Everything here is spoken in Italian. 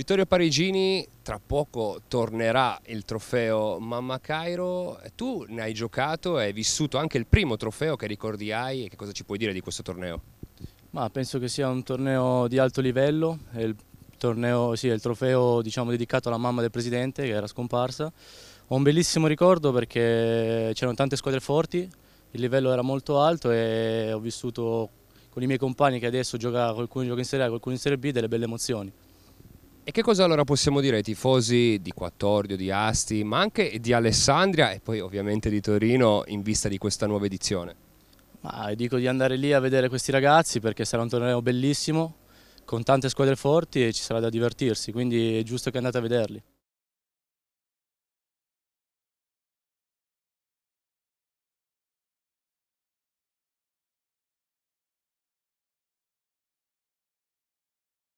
Vittorio Parigini, tra poco tornerà il trofeo Mamma Cairo, tu ne hai giocato e hai vissuto anche il primo trofeo che ricordi hai, e che cosa ci puoi dire di questo torneo? Ma penso che sia un torneo di alto livello, è il, torneo, sì, è il trofeo diciamo, dedicato alla mamma del presidente che era scomparsa. Ho un bellissimo ricordo perché c'erano tante squadre forti, il livello era molto alto e ho vissuto con i miei compagni che adesso gioca, qualcuno gioca in Serie A, qualcuno in Serie B, delle belle emozioni. E che cosa allora possiamo dire ai tifosi di Quattordio, di Asti, ma anche di Alessandria e poi ovviamente di Torino in vista di questa nuova edizione? Ma dico di andare lì a vedere questi ragazzi perché sarà un torneo bellissimo, con tante squadre forti e ci sarà da divertirsi, quindi è giusto che andate a vederli.